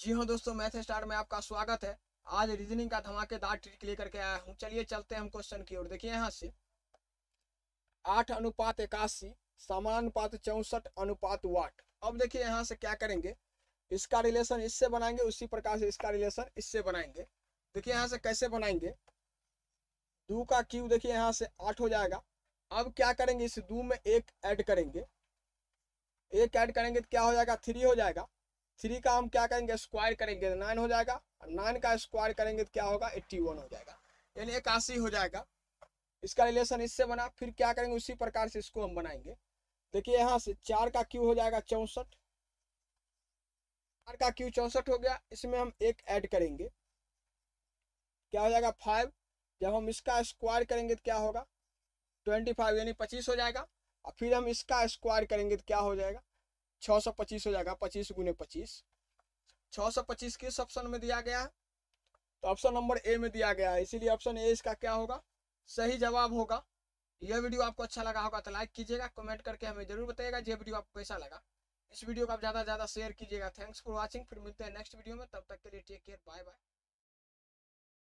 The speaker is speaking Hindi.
जी हाँ दोस्तों मैथ स्टार में आपका स्वागत है आज रीजनिंग का धमाकेदार ट्रिक लेकर के आया हूँ चलिए चलते हैं हम क्वेश्चन की ओर देखिए यहाँ से आठ अनुपात इक्यासी समानुपात अनुपात चौसठ अनुपात वाट अब देखिए यहाँ से क्या करेंगे इसका रिलेशन इससे बनाएंगे उसी प्रकार से इसका रिलेशन इससे बनाएंगे देखिए यहाँ से कैसे बनाएंगे दो का क्यू देखिए यहाँ से आठ हो जाएगा अब क्या करेंगे इस दू में एक ऐड करेंगे एक ऐड करेंगे तो क्या हो जाएगा थ्री हो जाएगा थ्री का हम क्या करेंगे स्क्वायर करेंगे तो नाइन हो जाएगा और नाइन का स्क्वायर करेंगे तो क्या होगा एट्टी वन हो जाएगा यानी इक्यासी हो जाएगा इसका रिलेशन इससे बना फिर क्या करेंगे उसी प्रकार से इसको हम बनाएंगे देखिए यहाँ से चार का क्यू हो जाएगा चौंसठ चार का क्यू चौंसठ हो गया इसमें हम एक ऐड करेंगे क्या हो जाएगा फाइव जब हम इसका स्क्वायर करेंगे तो क्या होगा ट्वेंटी फाइव यानी पच्चीस हो जाएगा और फिर हम इसका स्क्वायर करेंगे तो क्या हो जाएगा छह सौ हो जाएगा पच्चीस गुने पच्चीस छः सौ पच्चीस किस ऑप्शन में दिया गया है तो ऑप्शन नंबर ए में दिया गया है इसीलिए ऑप्शन ए इसका क्या होगा सही जवाब होगा यह वीडियो आपको अच्छा लगा होगा तो लाइक कीजिएगा कमेंट करके हमें जरूर बताइएगा यह वीडियो आपको कैसा लगा इस वीडियो को आप ज़्यादा से ज़्यादा शेयर कीजिएगा थैंक्स फॉर वॉचिंग फिर मिलते हैं नेक्स्ट वीडियो में तब तक के लिए टेक केयर